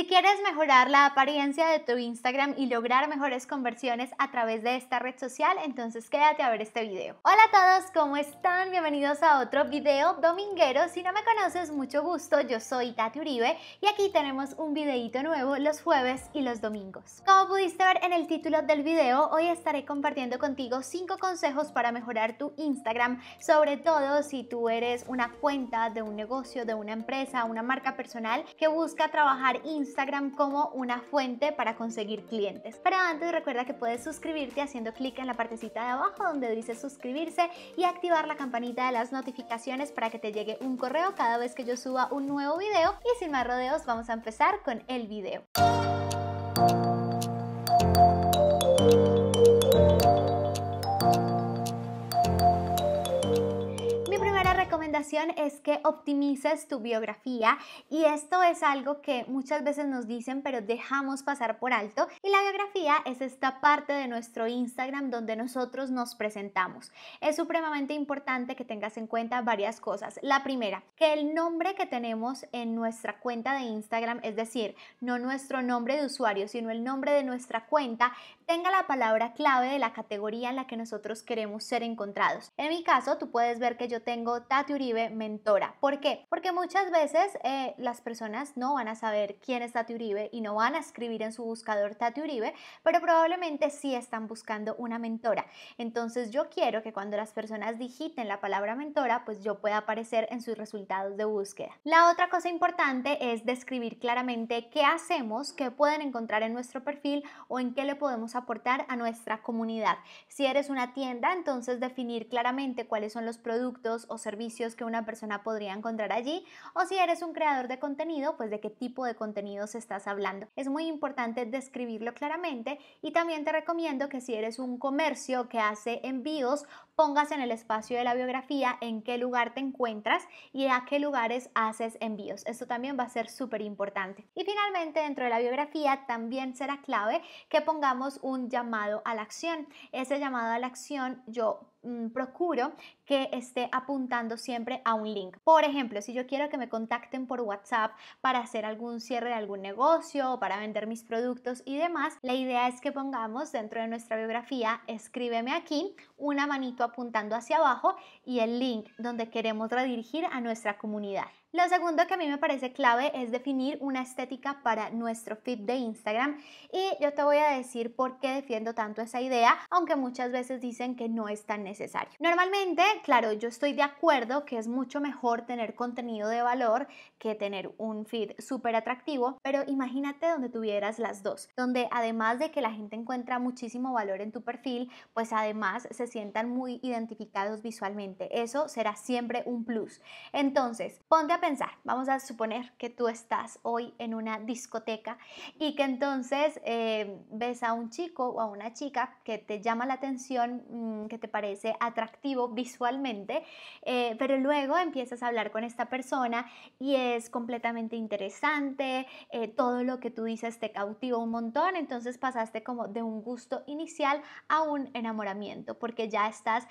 Si quieres mejorar la apariencia de tu Instagram y lograr mejores conversiones a través de esta red social, entonces quédate a ver este video. Hola a todos, ¿cómo están? Bienvenidos a otro video dominguero. Si no me conoces, mucho gusto. Yo soy Tati Uribe y aquí tenemos un videito nuevo los jueves y los domingos. Como pudiste ver en el título del video, hoy estaré compartiendo contigo 5 consejos para mejorar tu Instagram, sobre todo si tú eres una cuenta de un negocio, de una empresa, una marca personal que busca trabajar Instagram Instagram como una fuente para conseguir clientes. Pero antes recuerda que puedes suscribirte haciendo clic en la partecita de abajo donde dice suscribirse y activar la campanita de las notificaciones para que te llegue un correo cada vez que yo suba un nuevo video. Y sin más rodeos vamos a empezar con el video. es que optimices tu biografía y esto es algo que muchas veces nos dicen pero dejamos pasar por alto y la biografía es esta parte de nuestro Instagram donde nosotros nos presentamos. Es supremamente importante que tengas en cuenta varias cosas. La primera, que el nombre que tenemos en nuestra cuenta de Instagram, es decir, no nuestro nombre de usuario, sino el nombre de nuestra cuenta, tenga la palabra clave de la categoría en la que nosotros queremos ser encontrados. En mi caso, tú puedes ver que yo tengo Tati Uribe Mentora. ¿Por qué? Porque muchas veces eh, las personas no van a saber quién es Tati Uribe y no van a escribir en su buscador Tati Uribe, pero probablemente sí están buscando una mentora. Entonces yo quiero que cuando las personas digiten la palabra mentora, pues yo pueda aparecer en sus resultados de búsqueda. La otra cosa importante es describir claramente qué hacemos, qué pueden encontrar en nuestro perfil o en qué le podemos aportar a nuestra comunidad. Si eres una tienda, entonces definir claramente cuáles son los productos o servicios que una persona podría encontrar allí o si eres un creador de contenido, pues de qué tipo de contenidos estás hablando. Es muy importante describirlo claramente y también te recomiendo que si eres un comercio que hace envíos, pongas en el espacio de la biografía en qué lugar te encuentras y a qué lugares haces envíos. Esto también va a ser súper importante. Y finalmente, dentro de la biografía también será clave que pongamos un llamado a la acción. Ese llamado a la acción yo Mm, procuro que esté apuntando siempre a un link. Por ejemplo, si yo quiero que me contacten por WhatsApp para hacer algún cierre de algún negocio o para vender mis productos y demás, la idea es que pongamos dentro de nuestra biografía, escríbeme aquí, una manito apuntando hacia abajo y el link donde queremos redirigir a nuestra comunidad. Lo segundo que a mí me parece clave es definir una estética para nuestro feed de Instagram y yo te voy a decir por qué defiendo tanto esa idea, aunque muchas veces dicen que no es tan necesario. Normalmente, claro, yo estoy de acuerdo que es mucho mejor tener contenido de valor que tener un feed súper atractivo, pero imagínate donde tuvieras las dos, donde además de que la gente encuentra muchísimo valor en tu perfil, pues además se sientan muy identificados visualmente. Eso será siempre un plus. Entonces, ponte a pensar, vamos a suponer que tú estás hoy en una discoteca y que entonces eh, ves a un chico o a una chica que te llama la atención, mm, que te parece atractivo visualmente, eh, pero luego empiezas a hablar con esta persona y es completamente interesante, eh, todo lo que tú dices te cautiva un montón, entonces pasaste como de un gusto inicial a un enamoramiento, porque ya estás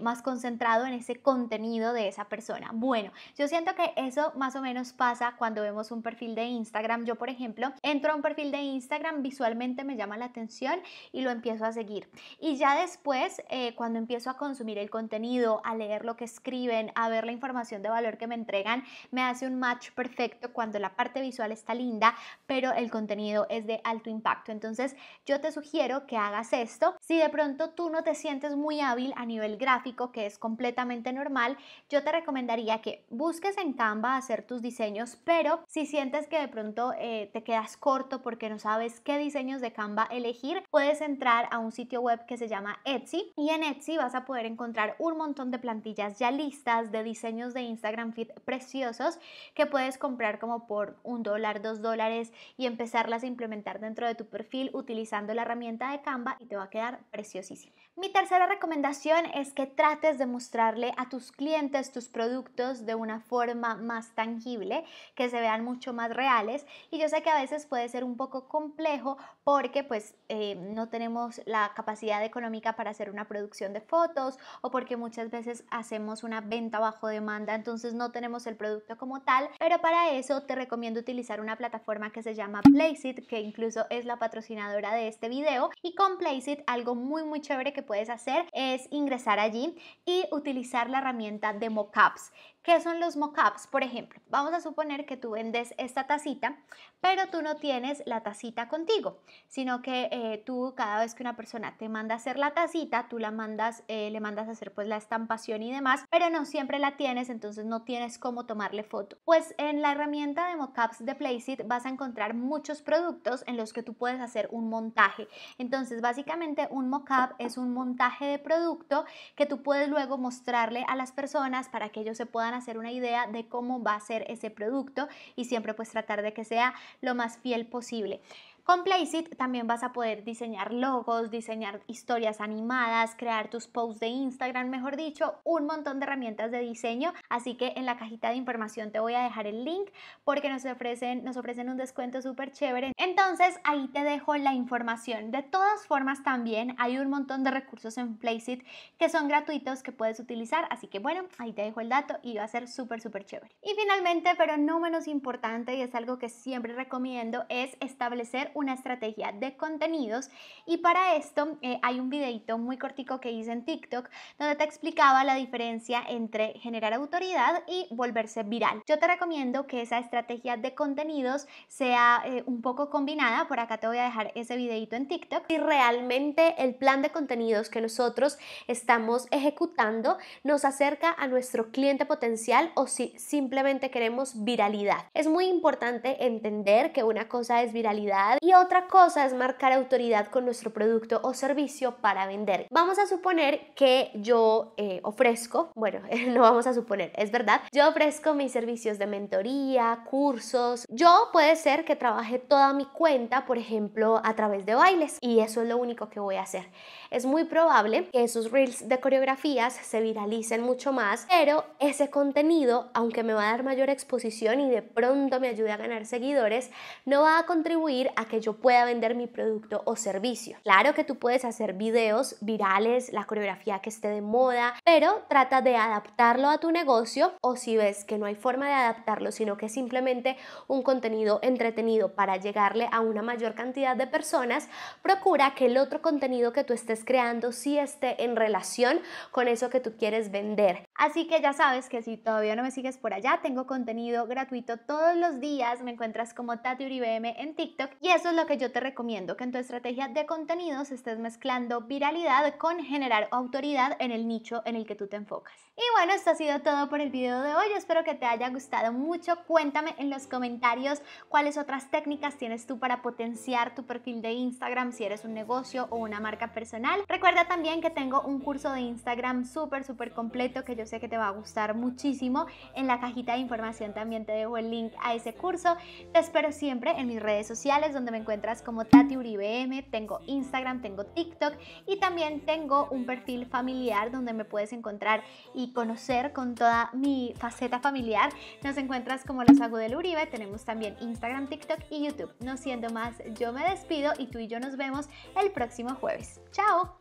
más concentrado en ese contenido de esa persona. Bueno, yo siento que es eso más o menos pasa cuando vemos un perfil de Instagram. Yo, por ejemplo, entro a un perfil de Instagram, visualmente me llama la atención y lo empiezo a seguir. Y ya después, eh, cuando empiezo a consumir el contenido, a leer lo que escriben, a ver la información de valor que me entregan, me hace un match perfecto cuando la parte visual está linda, pero el contenido es de alto impacto. Entonces, yo te sugiero que hagas esto. Si de pronto tú no te sientes muy hábil a nivel gráfico, que es completamente normal, yo te recomendaría que busques en Canva a hacer tus diseños, pero si sientes que de pronto eh, te quedas corto porque no sabes qué diseños de Canva elegir, puedes entrar a un sitio web que se llama Etsy y en Etsy vas a poder encontrar un montón de plantillas ya listas de diseños de Instagram feed preciosos que puedes comprar como por un dólar, dos dólares y empezarlas a implementar dentro de tu perfil utilizando la herramienta de Canva y te va a quedar preciosísima. Mi tercera recomendación es que trates de mostrarle a tus clientes tus productos de una forma más tangible, que se vean mucho más reales. Y yo sé que a veces puede ser un poco complejo porque pues eh, no tenemos la capacidad económica para hacer una producción de fotos o porque muchas veces hacemos una venta bajo demanda, entonces no tenemos el producto como tal. Pero para eso te recomiendo utilizar una plataforma que se llama Placeit, que incluso es la patrocinadora de este video. Y con Placeit algo muy muy chévere que puedes hacer es ingresar allí y utilizar la herramienta de mockups. ¿Qué son los mockups? Por ejemplo, vamos a suponer que tú vendes esta tacita, pero tú no tienes la tacita contigo, sino que eh, tú cada vez que una persona te manda hacer la tacita, tú la mandas, eh, le mandas a hacer pues la estampación y demás, pero no siempre la tienes, entonces no tienes cómo tomarle foto. Pues en la herramienta de mockups de Placeit vas a encontrar muchos productos en los que tú puedes hacer un montaje. Entonces, básicamente un mockup es un montaje de producto que tú puedes luego mostrarle a las personas para que ellos se puedan hacer una idea de cómo va a ser ese producto y siempre pues tratar de que sea lo más fiel posible. Con Placeit también vas a poder diseñar logos, diseñar historias animadas, crear tus posts de Instagram, mejor dicho, un montón de herramientas de diseño. Así que en la cajita de información te voy a dejar el link porque nos ofrecen, nos ofrecen un descuento súper chévere. Entonces ahí te dejo la información. De todas formas también hay un montón de recursos en Placeit que son gratuitos que puedes utilizar. Así que bueno, ahí te dejo el dato y va a ser súper, súper chévere. Y finalmente, pero no menos importante y es algo que siempre recomiendo, es establecer una estrategia de contenidos y para esto eh, hay un videito muy cortico que hice en TikTok donde te explicaba la diferencia entre generar autoridad y volverse viral. Yo te recomiendo que esa estrategia de contenidos sea eh, un poco combinada, por acá te voy a dejar ese videito en TikTok. Y realmente el plan de contenidos que nosotros estamos ejecutando nos acerca a nuestro cliente potencial o si simplemente queremos viralidad. Es muy importante entender que una cosa es viralidad y otra cosa es marcar autoridad con nuestro producto o servicio para vender. Vamos a suponer que yo eh, ofrezco, bueno, no vamos a suponer, es verdad, yo ofrezco mis servicios de mentoría, cursos, yo puede ser que trabaje toda mi cuenta, por ejemplo, a través de bailes y eso es lo único que voy a hacer es muy probable que esos reels de coreografías se viralicen mucho más, pero ese contenido, aunque me va a dar mayor exposición y de pronto me ayude a ganar seguidores, no va a contribuir a que yo pueda vender mi producto o servicio. Claro que tú puedes hacer videos virales, la coreografía que esté de moda, pero trata de adaptarlo a tu negocio o si ves que no hay forma de adaptarlo, sino que es simplemente un contenido entretenido para llegarle a una mayor cantidad de personas, procura que el otro contenido que tú estés creando si esté en relación con eso que tú quieres vender. Así que ya sabes que si todavía no me sigues por allá, tengo contenido gratuito todos los días, me encuentras como Tati Uribe en TikTok y eso es lo que yo te recomiendo, que en tu estrategia de contenidos estés mezclando viralidad con generar autoridad en el nicho en el que tú te enfocas. Y bueno, esto ha sido todo por el video de hoy, espero que te haya gustado mucho, cuéntame en los comentarios cuáles otras técnicas tienes tú para potenciar tu perfil de Instagram si eres un negocio o una marca personal. Recuerda también que tengo un curso de Instagram súper, súper completo que yo yo sé que te va a gustar muchísimo. En la cajita de información también te dejo el link a ese curso. Te espero siempre en mis redes sociales donde me encuentras como Tati Uribe M. Tengo Instagram, tengo TikTok y también tengo un perfil familiar donde me puedes encontrar y conocer con toda mi faceta familiar. Nos encuentras como Los Agudel Uribe. Tenemos también Instagram, TikTok y YouTube. No siendo más, yo me despido y tú y yo nos vemos el próximo jueves. ¡Chao!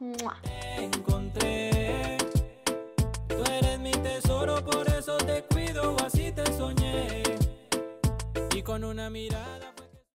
Tú eres mi tesoro, por eso te cuido, así te soñé. Y con una mirada.